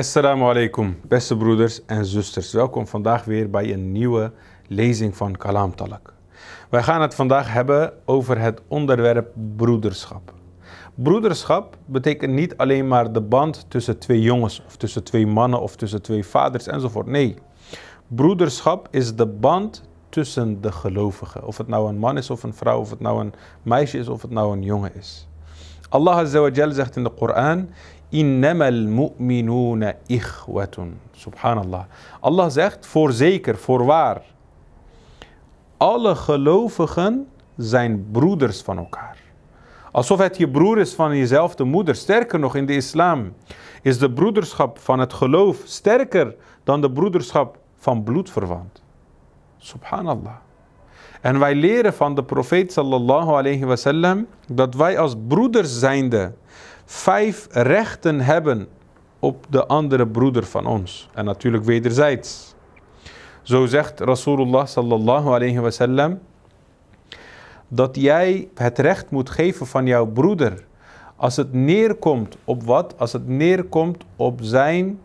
Assalamu alaikum, beste broeders en zusters. Welkom vandaag weer bij een nieuwe lezing van Kalam Talak. Wij gaan het vandaag hebben over het onderwerp broederschap. Broederschap betekent niet alleen maar de band tussen twee jongens, of tussen twee mannen, of tussen twee vaders enzovoort. Nee, broederschap is de band tussen de gelovigen. Of het nou een man is of een vrouw, of het nou een meisje is of het nou een jongen is. Allah Azza wa zegt in de Koran: Innamal mu'minuna ikhwatun. Subhanallah. Allah zegt, voorzeker, voorwaar. Alle gelovigen zijn broeders van elkaar. Alsof het je broer is van jezelfde moeder. Sterker nog, in de islam is de broederschap van het geloof sterker dan de broederschap van bloedverwant. Subhanallah. En wij leren van de profeet sallallahu alayhi wasallam dat wij als broeders zijnde vijf rechten hebben op de andere broeder van ons. En natuurlijk wederzijds. Zo zegt Rasulullah sallallahu alayhi sallam, dat jij het recht moet geven van jouw broeder als het neerkomt op wat? Als het neerkomt op zijn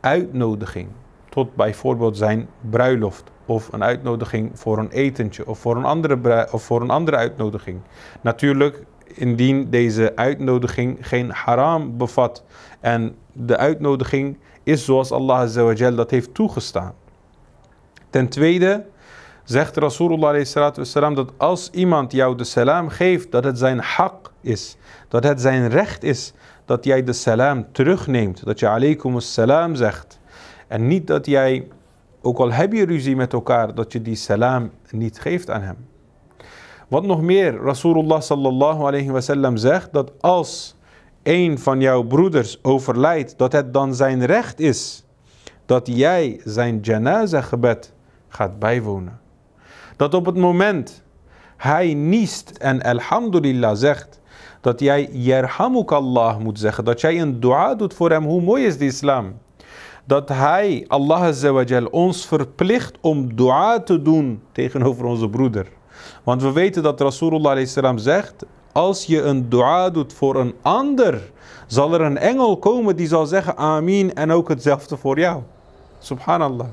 uitnodiging tot bijvoorbeeld zijn bruiloft of een uitnodiging voor een etentje of voor een andere, of voor een andere uitnodiging. Natuurlijk indien deze uitnodiging geen haram bevat. En de uitnodiging is zoals Allah dat heeft toegestaan. Ten tweede zegt Rasulullah dat als iemand jou de salam geeft, dat het zijn hak is, dat het zijn recht is, dat jij de salam terugneemt, dat je alaikum salam zegt. En niet dat jij, ook al heb je ruzie met elkaar, dat je die salam niet geeft aan hem. Wat nog meer, Rasulullah sallallahu alayhi wa sallam zegt dat als een van jouw broeders overlijdt, dat het dan zijn recht is dat jij zijn janaza gebed gaat bijwonen. Dat op het moment hij niest en alhamdulillah zegt, dat jij yerhamuk Allah moet zeggen, dat jij een dua doet voor hem, hoe mooi is de islam? Dat hij, Allah azawajal, ons verplicht om dua te doen tegenover onze broeder. Want we weten dat Rasulullah zegt, als je een dua doet voor een ander, zal er een engel komen die zal zeggen amin en ook hetzelfde voor jou. Subhanallah.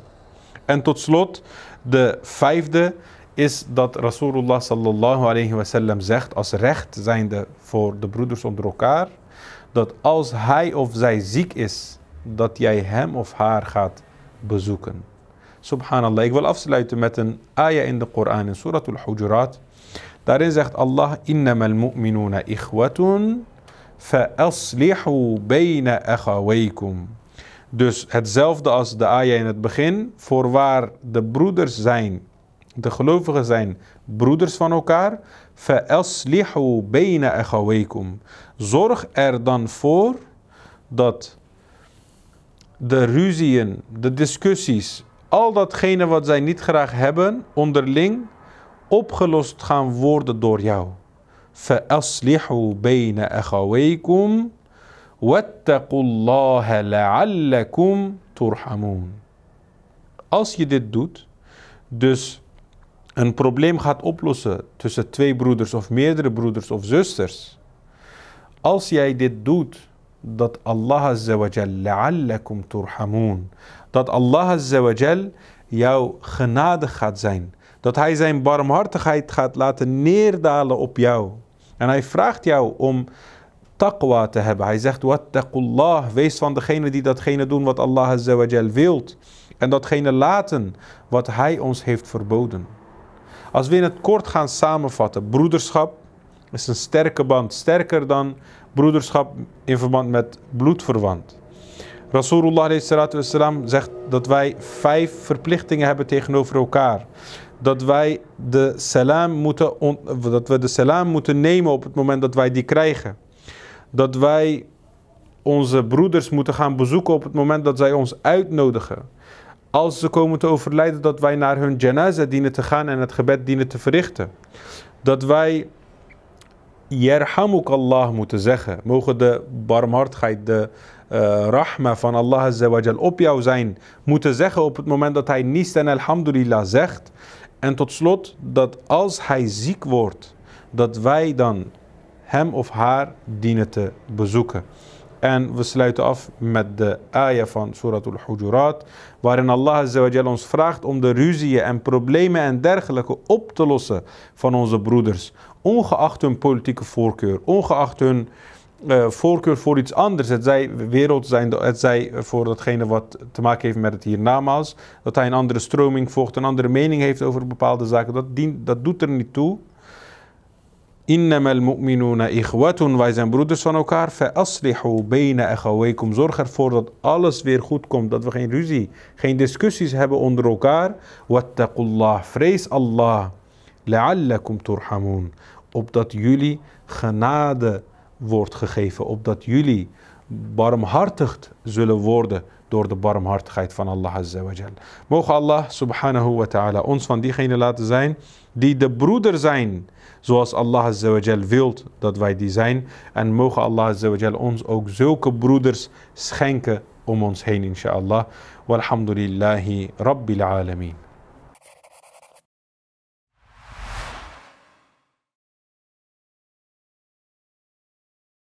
En tot slot, de vijfde is dat Rasulullah sallallahu alayhi zegt als recht zijnde voor de broeders onder elkaar, dat als hij of zij ziek is, dat jij hem of haar gaat bezoeken. Subhanallah. Ik wil afsluiten met een ayah in de Koran, in Surah Al-Hujurat. Daarin zegt Allah, innamal mu'minuna ikhwatun fa'aslihu bayna akhawaykum. Dus hetzelfde als de ayah in het begin, voorwaar de broeders zijn, de gelovigen zijn broeders van elkaar. فَأَصْلِحُوا بَيْنَ أَخَوَيْكُمْ Zorg er dan voor dat de ruziën, de discussies al datgene wat zij niet graag hebben onderling opgelost gaan worden door jou. فَأَصْلِحُوا بَيْنَ أَخَوَيْكُمْ وَاتَّقُوا اللَّهَ لَعَلَّكُمْ تُرْحَمُونَ Als je dit doet, dus een probleem gaat oplossen tussen twee broeders of meerdere broeders of zusters. Als jij dit doet, dat Allah azza wa jalla turhamun dat Allah jou genadig gaat zijn. Dat hij zijn barmhartigheid gaat laten neerdalen op jou. En hij vraagt jou om taqwa te hebben. Hij zegt, wattaqullah, wees van degene die datgene doen wat Allah wil, wilt. En datgene laten wat hij ons heeft verboden. Als we in het kort gaan samenvatten, broederschap is een sterke band, sterker dan broederschap in verband met bloedverwant. Rasulullah aleyhissalatu wassalam zegt dat wij vijf verplichtingen hebben tegenover elkaar. Dat wij de salam moeten, dat we de salam moeten nemen op het moment dat wij die krijgen. Dat wij onze broeders moeten gaan bezoeken op het moment dat zij ons uitnodigen. Als ze komen te overlijden, dat wij naar hun janaza dienen te gaan en het gebed dienen te verrichten. Dat wij Allah moeten zeggen. Mogen de barmhartigheid, de uh, rahma van Allah Azzawajal op jou zijn moeten zeggen op het moment dat hij Nisan en alhamdulillah zegt. En tot slot dat als hij ziek wordt, dat wij dan hem of haar dienen te bezoeken. En we sluiten af met de ayah van Surat al-Hujurat, waarin Allah ons vraagt om de ruzieën en problemen en dergelijke op te lossen van onze broeders, ongeacht hun politieke voorkeur, ongeacht hun eh, voorkeur voor iets anders, het zij wereld zijn, het zij voor datgene wat te maken heeft met het hiernamaals, dat hij een andere stroming volgt, een andere mening heeft over bepaalde zaken, dat, dat doet er niet toe. Innamal mu'minuna ikhwatun. Wij zijn broeders van elkaar. Fa'aslihu bayna akhawaykum. Zorg ervoor dat alles weer goed komt. Dat we geen ruzie, geen discussies hebben onder elkaar. Wattaqullah. Vrees Allah. La'allakum turhamun. Opdat jullie genade wordt gegeven. Opdat jullie barmhartigd zullen worden door de barmhartigheid van Allah Azza wa Mogen Allah subhanahu wa ta'ala ons van diegenen laten zijn die de broeder zijn, zoals Allah Azza wa wilt dat wij die zijn. En mogen Allah Azza wa ons ook zulke broeders schenken om ons heen, inshallah. Walhamdulillahi rabbil alameen.